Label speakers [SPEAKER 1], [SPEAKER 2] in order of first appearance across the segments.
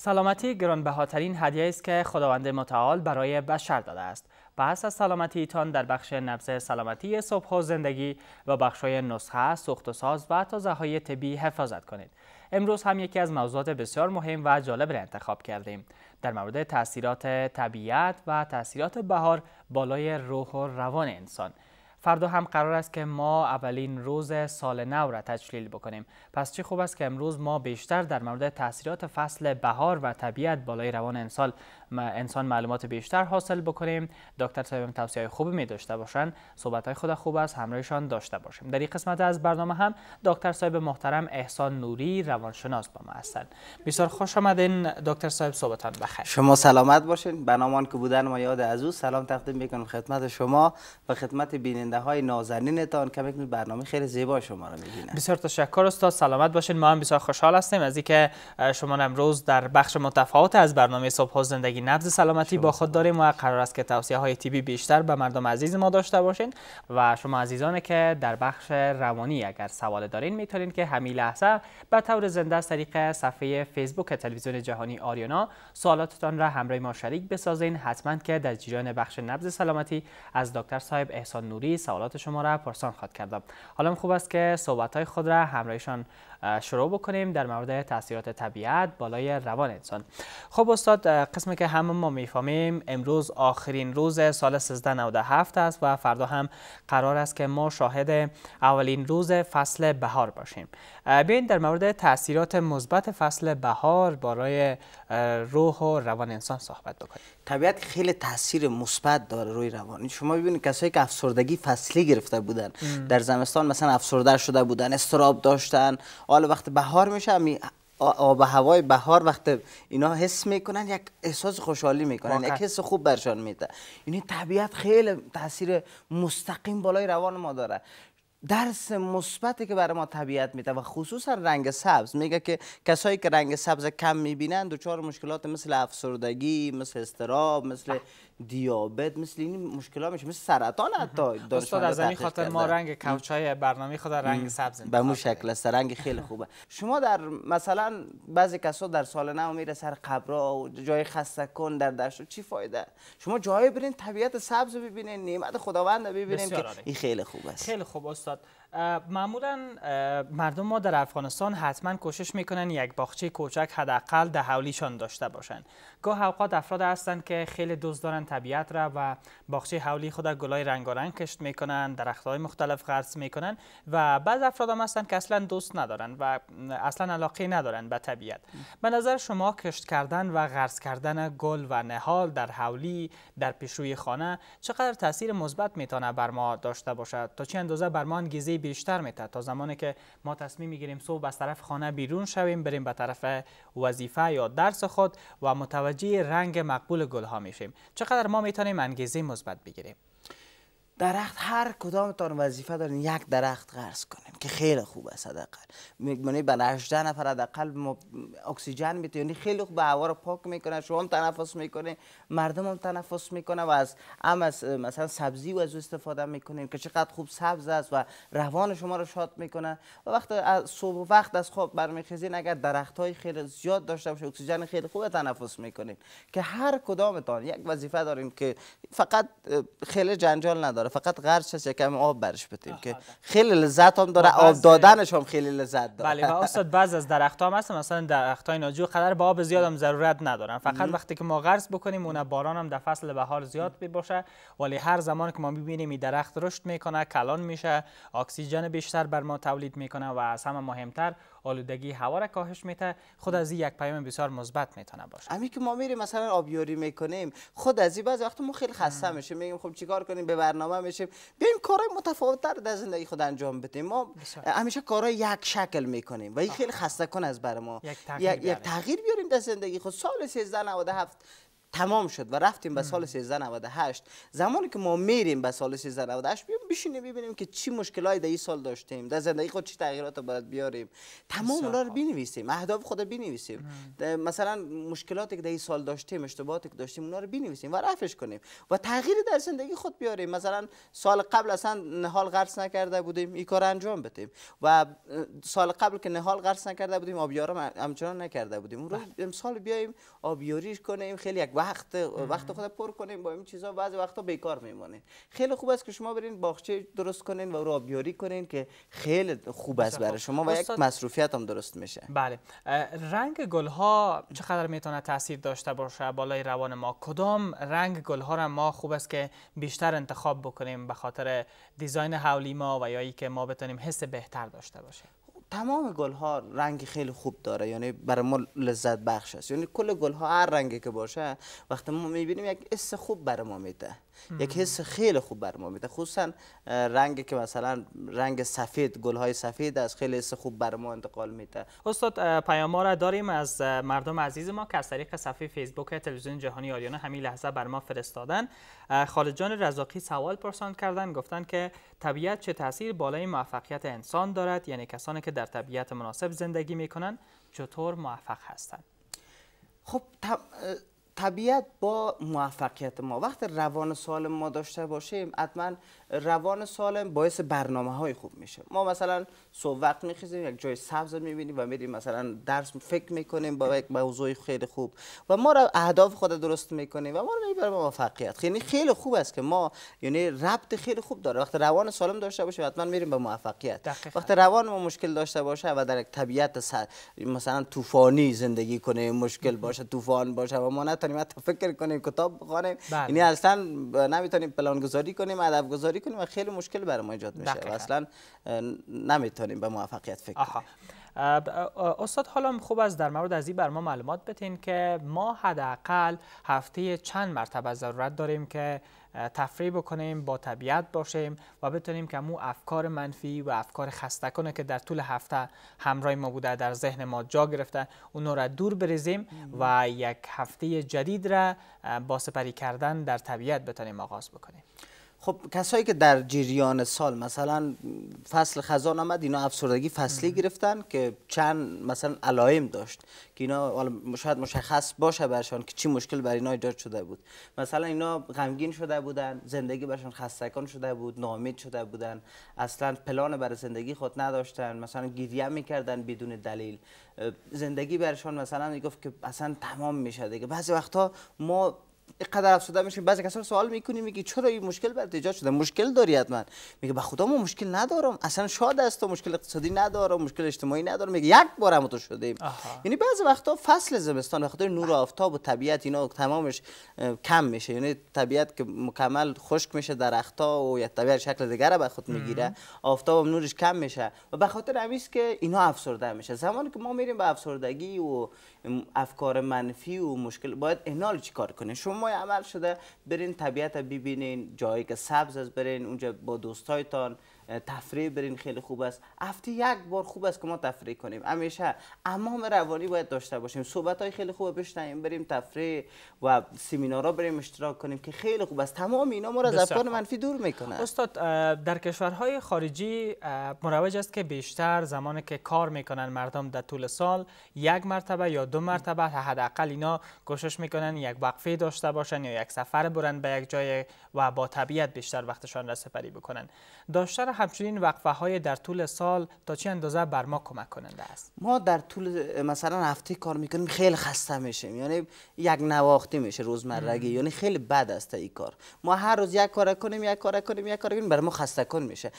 [SPEAKER 1] سلامتی گرانبهاترین هدیه است که خداوند متعال برای بشر داده است. پس از سلامتیتان در بخش نبض سلامتی صبح و زندگی و بخش نسخه، سوخت و ساز و تازه های طبی حفاظت کنید. امروز هم یکی از موضوعات بسیار مهم و جالب را انتخاب کردیم. در مورد تاثیرات طبیعت و تاثیرات بهار بالای روح و روان انسان. فردا هم قرار است که ما اولین روز سال نو را تجلیل بکنیم پس چه خوب است که امروز ما بیشتر در مورد تاثیرات فصل بهار و طبیعت بالای روان انسان ما انسان معلومات بیشتر حاصل بکنیم دکتر صاحب توصیه خوبی می داشته باشن صحبت های خود خوب است همراهشان داشته باشیم در این قسمت از برنامه هم دکتر صاحب محترم احسان نوری روانشناس با ما هستند بسیار خوش آمدین دکتر صاحب صحبتان بخیر شما سلامت
[SPEAKER 2] باشین بنامان که بودن ما یاد از او سلام تقدیم میکنم خدمت شما و خدمت بیننده های نازنینتان که برنامه خیلی زیبا شما را میبینم
[SPEAKER 1] بسیار تشکر استاد سلامت باشین ما هم بسیار خوشحال هستیم از اینکه شما امروز در بخش متفاوت از برنامه صبح زندگی زندگی سلامتی با خود داریم و قرار است که توصیه های تیبی بیشتر به مردم عزیز ما داشته باشین و شما عزیزان که در بخش روانی اگر سوال دارین میتونین که همین لحظه به طور زنده از طریق صفحه فیسبوک تلویزیون جهانی آریانا سوالاتتان را همراه ما شریک بسازین حتما که در جریان بخش نبض سلامتی از دکتر صاحب احسان نوری سوالات شما را پرسان خواهد کردم حالا خوب است که صحبت های خود را همراهشان شروع بکنیم در مورد تاثیرات طبیعت بالای روان انسان خب استاد قسمی که همه ما میفهمیم امروز آخرین روز سال 1397 است و فردا هم قرار است که ما شاهد اولین روز فصل بهار باشیم بیاین در مورد تاثیرات مثبت فصل بهار برای روح و روان انسان صحبت بکنیم
[SPEAKER 2] طبیعت خیلی تاثیر مثبت داره روی روان شما ببینید کسایی که افسردگی فصلی گرفته بودن در زمستان مثلا افسرده شده بودن استراب داشتن حالا وقت بهار میشه می آب هوای بهار وقت اینا حس میکنن یک احساس خوشحالی میکنن یک حس خوب برشان میده یعنی طبیعت خیلی تاثیر مستقیم بالای روان ما داره درس مثبتی که برای ما طبیعت میده و خصوصا رنگ سبز میگه که کسایی که رنگ سبز کم میبینند دچار مشکلات مثل افسردگی مثل استراب مثل دیابت مثل این مشکلات میشه مثل سرطان حتی استاد از این خاطر ما رنگ کوچ
[SPEAKER 1] های برنامه خود رنگ سبز
[SPEAKER 2] به مو شکل است رنگ خیلی خوبه شما در مثلا بعضی کسا در سال نو میره سر قبر و جای خسته کن در دشت چی فایده شما جای برین طبیعت سبز ببینین نعمت خداوند ببینین که این خیلی خوب است خیلی خوب استاد معمولا
[SPEAKER 1] مردم ما در افغانستان حتما کوشش میکنن یک باغچه کوچک حداقل در حولیشان داشته باشند گاه اوقات افراد هستند که خیلی دوست دارن طبیعت را و باغچه حولی خود گلای رنگارنگ کشت میکنن درختهای مختلف غرس میکنن و بعض افراد هم هستند که اصلا دوست ندارن و اصلا علاقه ندارن به طبیعت به نظر شما کشت کردن و غرس کردن گل و نهال در حولی در پیشروی خانه چقدر تاثیر مثبت میتونه بر ما داشته باشد تا چه اندازه بر ما انگیزه بیشتر میتد تا زمانی که ما تصمیم میگیریم صبح از طرف خانه بیرون شویم بریم به طرف وظیفه یا درس خود و متوجه رنگ مقبول گل ها میشیم چقدر ما میتونیم انگیزه مثبت بگیریم
[SPEAKER 2] درخت هر کدامتان وظیفه دارین یک درخت قرض کنیم که خیلی خوبه صدقه میگمونی بل 18 نفر حداقل ما اکسیژن میتونی یعنی خیلی خوب هوا رو پاک میکنه شما هم تنفس میکنه مردم هم تنفس میکنه و از هم از مثلا سبزی و از استفاده میکنیم که چقدر خوب سبز است و روان شما رو شاد میکنه و وقت از صبح وقت از خواب برمیخیزین اگر درخت های خیلی زیاد داشته باشه اکسیژن خیلی خوب تنفس میکنین که هر کدامتان یک وظیفه دارین که فقط خیلی جنجال نداره فقط قرض چه کم آب برش بتیم که خیلی لذت هم داره آب دادنش هم خیلی لذت داره بله و
[SPEAKER 1] استاد بعض از درخت هم هست مثلا درخت های ناجو قدر به آب زیاد هم ضرورت ندارن فقط وقتی که ما غرس بکنیم اون باران هم در فصل بهار زیاد باشه ولی هر زمان که ما میبینیم این درخت رشد میکنه کلان میشه اکسیژن بیشتر بر ما تولید میکنه و از همه مهمتر آلودگی هوا را کاهش میده خود از یک پیام بسیار مثبت میتونه باشه
[SPEAKER 2] همین که ما میریم مثلا آبیاری میکنیم خود از این بعضی وقت ما خیلی خسته میشیم میگیم خب چیکار کنیم به برنامه میشیم بیایم کارهای متفاوت تر در زندگی خود انجام بدیم ما همیشه کارهای یک شکل میکنیم و این خیلی خسته کن از بر ما یک تغییر, یک تغییر بیاریم در زندگی خود سال 1397 تمام شد و رفتیم به سال 1398 زمانی که ما میریم به سال 1398 بیام بشینیم ببینیم که چی مشکلای در این سال داشتیم در زندگی خود چی تغییرات باید بیاریم تمام اونا رو بنویسیم اهداف خود رو بنویسیم مثلا مشکلاتی که در این سال داشتیم اشتباهاتی که داشتیم اونا رو بنویسیم و رفعش کنیم و تغییری در زندگی خود بیاریم مثلا سال قبل اصلا نهال قرض نکرده بودیم این کار انجام بدیم و سال قبل که نهال قرض نکرده بودیم آبیارم همچنان نکرده بودیم امروز بله. امسال بیایم آبیاریش کنیم خیلی وقت وقت خود پر کنیم با این چیزا بعضی وقتا بیکار میمونه. خیلی خوب است که شما برین باغچه درست کنین و را کنین که خیلی خوب است برای خب. شما و یک مصروفیت هم درست میشه
[SPEAKER 1] بله رنگ گل ها چقدر میتونه تاثیر داشته باشه بالای روان ما کدام رنگ گل ها را ما خوب است که بیشتر انتخاب بکنیم به خاطر دیزاین حولی ما و یا ای که ما بتونیم حس بهتر داشته باشیم
[SPEAKER 2] تمام گل ها رنگ خیلی خوب داره یعنی برای ما لذت بخش است یعنی کل گل ها هر رنگی که باشه وقتی ما میبینیم یک اس خوب برای ما میده یک حس خیلی خوب بر ما میده خصوصا رنگی که مثلا رنگ سفید های سفید از خیلی حس خوب بر ما انتقال میده
[SPEAKER 1] استاد پیام را داریم از مردم عزیز ما که از طریق صفحه فیسبوک تلویزیون جهانی آریانا همین لحظه بر ما فرستادن خالد جان رزاقی سوال پرسان کردن گفتن که طبیعت چه تاثیر بالای موفقیت انسان دارد یعنی کسانی که در طبیعت مناسب زندگی میکنن چطور موفق هستند
[SPEAKER 2] خب طبیعت با موفقیت ما وقتی روان سالم ما داشته باشیم حتما روان سالم باعث برنامه های خوب میشه ما مثلا صبح وقت میخیزیم یک جای سبز میبینیم و میریم مثلا درس فکر میکنیم با یک موضوع خیلی خوب و ما رو اهداف خود درست میکنیم و ما رو میبره به موفقیت خیلی یعنی خیلی خوب است که ما یعنی ربط خیلی خوب داره وقتی روان سالم داشته باشه حتما میریم به موفقیت وقتی روان ما مشکل داشته باشه و در یک طبیعت مثلا طوفانی زندگی کنه مشکل باشه طوفان باشه و ما نمیتونیم حتی فکر کنیم کتاب بخوانیم بله. یعنی اصلا نمیتونیم پلان گذاری کنیم ادب گذاری کنیم و خیلی مشکل برای ما ایجاد میشه و اصلا نمیتونیم به موفقیت فکر کنیم استاد حالا خوب از در مورد از این بر ما معلومات بتین
[SPEAKER 1] که ما حداقل هفته چند مرتبه ضرورت داریم که تفریح بکنیم با طبیعت باشیم و بتونیم که مو افکار منفی و افکار کنه که در طول هفته همراه ما بوده در ذهن ما جا گرفته اونو را دور بریزیم و یک هفته جدید را با سپری کردن در طبیعت بتونیم آغاز بکنیم
[SPEAKER 2] خب کسایی که در جریان سال مثلا فصل خزان آمد اینا افسردگی فصلی گرفتن که چند مثلا علائم داشت که اینا شاید مشخص باشه برشان که چی مشکل بر اینا ایجاد شده بود مثلا اینا غمگین شده بودن زندگی برشان خستکان شده بود نامید شده بودن اصلا پلان برای زندگی خود نداشتن مثلا گریه میکردن بدون دلیل زندگی برشان مثلا میگفت که اصلا تمام میشه دیگه بعضی وقتها ما اینقدر افسرده میشه بعضی کسا سوال میکنی میگی چرا این مشکل برات ایجاد شده مشکل داری حتما میگه با خدا ما مشکل ندارم اصلا شاد است تو مشکل اقتصادی ندارم مشکل اجتماعی ندارم میگه یک بار هم تو شده یعنی بعضی وقتا فصل زمستان به خاطر نور آفتاب و طبیعت اینا تمامش کم میشه یعنی طبیعت که مکمل خشک میشه درختها و یا طبیعت شکل دیگه به خود میگیره آفتاب و نورش کم میشه و به خاطر همین که اینا افسرده میشه زمانی که ما میریم به افسردگی و افکار منفی و مشکل باید انال چیکار کنیم شما ما عمل شده برین طبیعت ببینین جایی که سبز است برین اونجا با دوستایتان تفریح برین خیلی خوب است هفته یک بار خوب است که ما تفریح کنیم همیشه امام روانی باید داشته باشیم صحبت های خیلی خوب بشنیم بریم تفریح و ها بریم اشتراک کنیم که خیلی خوب است تمام اینا ما را از افکار منفی دور میکنه
[SPEAKER 1] استاد در کشورهای خارجی مروج است که بیشتر زمانی که کار میکنن مردم در طول سال یک مرتبه یا دو مرتبه حداقل اینا کوشش میکنن یک وقفه داشته باشن یا یک سفر برن به یک جای و با طبیعت بیشتر وقتشان را سپری بکنن داشتن همچنین وقفه های در طول سال تا چه اندازه بر ما کمک کننده است
[SPEAKER 2] ما در طول مثلا هفته کار میکنیم خیلی خسته میشیم یعنی یک نواختی میشه روزمرگی یعنی خیلی بد است این کار ما هر روز یک کار کنیم یک کار کنیم یک کار کنیم بر ما خسته کن میشه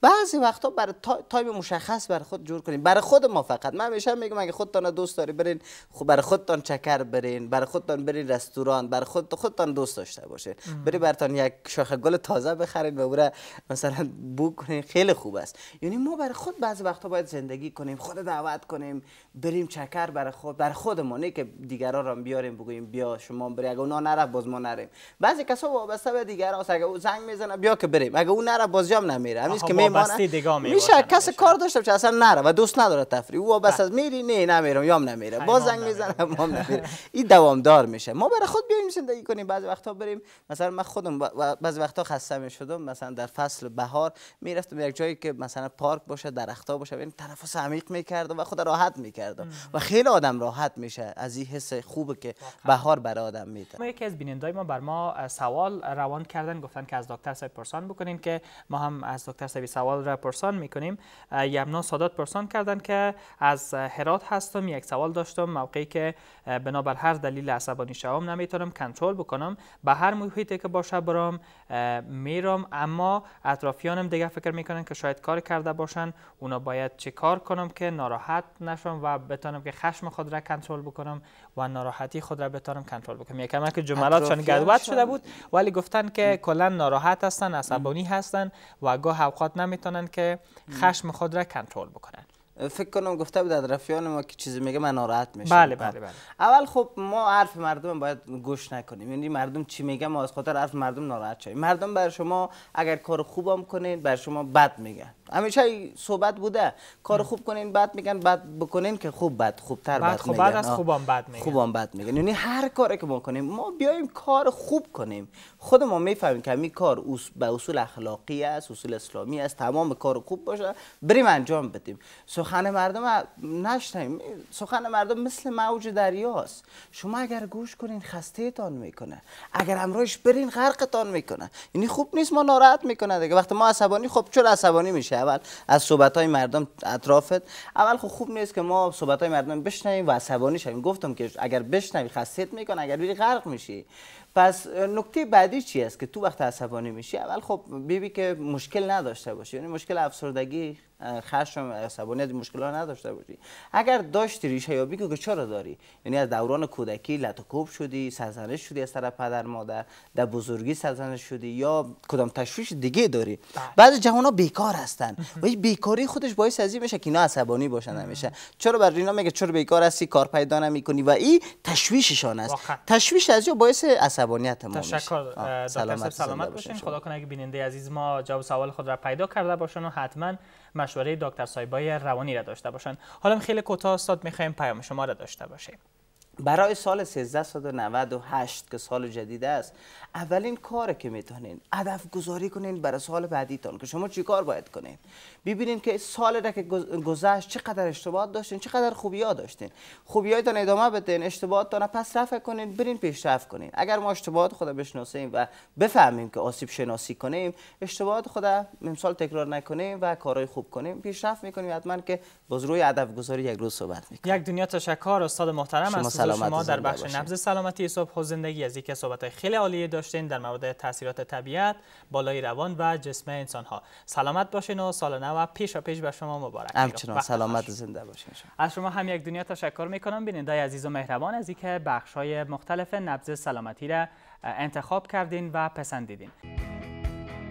[SPEAKER 2] بعضی وقتا برای تایم مشخص بر خود جور کنیم برای خود ما فقط من همیشه میگم اگه خودتان دوست داری برین خب برای خودتان چکر برین برای خودتان برین رستوران بر خود خودتان دوست داشته باشه برین برتان یک شاخه گل تازه بخرین و مثلا بو گفتگو کنیم خیلی خوب است یعنی ما برای خود بعضی وقتا باید زندگی کنیم خود دعوت کنیم بریم چکر برای خود بر خودمون که دیگران را بیاریم بگوییم بیا شما بری اگه اونا نره باز ما نریم بعضی کسا وابسته به دیگر است اگه او زنگ میزنه بیا که بریم اگه اون نره باز جام نمیره همین که میمونه میشه کس کار داشته باشه اصلا نره و دوست نداره تفریح او وابسته از بله. میری نه نمیرم یام نمیره باز زنگ میزنه ما نمیره این دار میشه ما برای خود بیایم زندگی کنیم بعضی وقتا بریم مثلا من خودم بعضی وقتا خسته میشدم مثلا در فصل بهار میرفتم یک جایی که مثلا پارک باشه درختها باشه این یعنی تنفس عمیق میکردم و خود راحت میکردم و خیلی آدم راحت میشه از این حس خوبه که بهار بر آدم میده
[SPEAKER 1] یکی از بینندای ما بر ما سوال روان کردن گفتن که از دکتر صاحب پرسان بکنین که ما هم از دکتر صاحب سوال را پرسان میکنیم یمنا سادات پرسان کردن که از هرات هستم یک سوال داشتم موقعی که بنابر هر دلیل عصبانی شوم نمیتونم کنترل بکنم به هر محیطی که باشه برام میرم اما اطرافیانم دیگه فکر میکنن که شاید کار کرده باشن اونا باید چه کار کنم که ناراحت نشم و بتانم که خشم خود را کنترل بکنم و ناراحتی خود را بتانم کنترل بکنم یکم که جملاتشان گدوت شده بود ولی گفتن که کلا ناراحت هستن عصبانی هستن و گاه اوقات نمیتونن که خشم خود را کنترل
[SPEAKER 2] بکنن فکر کنم گفته بود اطرافیان ما که چیزی میگه من ناراحت میشم بله خب. بله بله اول خب ما حرف مردم باید گوش نکنیم یعنی مردم چی میگه ما از خاطر حرف مردم ناراحت شیم مردم بر شما اگر کار خوبم کنین بر شما بد میگن همیشه صحبت بوده کار خوب کنین بد میگن بد بکنین که خوب بد خوبتر بد, بد خوب میگن بد از خوبم
[SPEAKER 1] بد میگن خوبان
[SPEAKER 2] بد میگن یعنی هر کاری که ما کنیم ما بیایم کار خوب کنیم خود ما میفهمیم که این کار به اصول اخلاقی است اصول اسلامی است تمام کار خوب باشه بریم انجام بدیم سخن مردم نشتیم سخن مردم مثل موج دریاست شما اگر گوش کنین خسته تان میکنه اگر امروش برین غرقتان میکنه یعنی خوب نیست ما ناراحت میکنه دیگه وقتی ما عصبانی خب چرا عصبانی میشه اول از صحبت های مردم اطرافت اول خب خوب نیست که ما صحبت های مردم بشنویم و عصبانی شویم گفتم که اگر بشنوی خستت میکنه اگر بری غرق میشی پس نکته بعدی چی است که تو وقت عصبانی میشی اول خب بیبی که مشکل نداشته باشی یعنی مشکل افسردگی خشم عصبانیت مشکل ها نداشته باشی اگر داشتی ریشه یا بگو که چرا داری یعنی از دوران کودکی لطکوب شدی سرزنش شدی از طرف پدر مادر در بزرگی سرزنش شدی یا کدام تشویش دیگه داری بله. جوان ها بیکار هستن و این بیکاری خودش باعث از میشه که اینا عصبانی باشن همیشه چرا بر اینا میگه چرا بیکار هستی کار پیدا کنی و این تشویششان است تشویش از یا باعث عصبانیت ما تشکر
[SPEAKER 1] دکتر سلامت, سلامت باشین خدا کنه اگه بیننده عزیز ما جواب سوال خود را پیدا کرده باشن و حتما مشوره دکتر سایبای روانی را داشته باشن حالا خیلی کوتاه استاد میخوایم پیام شما را داشته باشیم
[SPEAKER 2] برای سال 1398 که سال جدید است اولین کار که میتونین هدف گذاری کنین برای سال بعدی بعدیتان که شما چی کار باید کنین ببینین که سال را که گذشت چقدر اشتباهات داشتین چقدر خوبی ها داشتین خوبی هایتان ادامه بدین تان پس رفع کنین برین پیشرفت کنین اگر ما اشتباهات خود بشناسیم و بفهمیم که آسیب شناسی کنیم اشتباهات خود امسال تکرار نکنیم و کارهای خوب کنیم پیشرفت میکنیم حتما که باز روی هدف گذاری یک روز صحبت
[SPEAKER 1] میکنیم یک دنیا تشکر استاد محترم از سلامت شما در بخش نبض سلامتی صبح و زندگی از یک صحبت خیلی عالی داشتین در مورد تاثیرات طبیعت بالای روان و جسم انسان ها سلامت باشین و سالانه و پیش و پیش به شما مبارک همچنان
[SPEAKER 2] سلامت زنده باشین شما.
[SPEAKER 1] از شما هم یک دنیا تشکر میکنم بیننده عزیز و مهربان از اینکه بخش های مختلف نبض سلامتی را انتخاب کردین و پسندیدین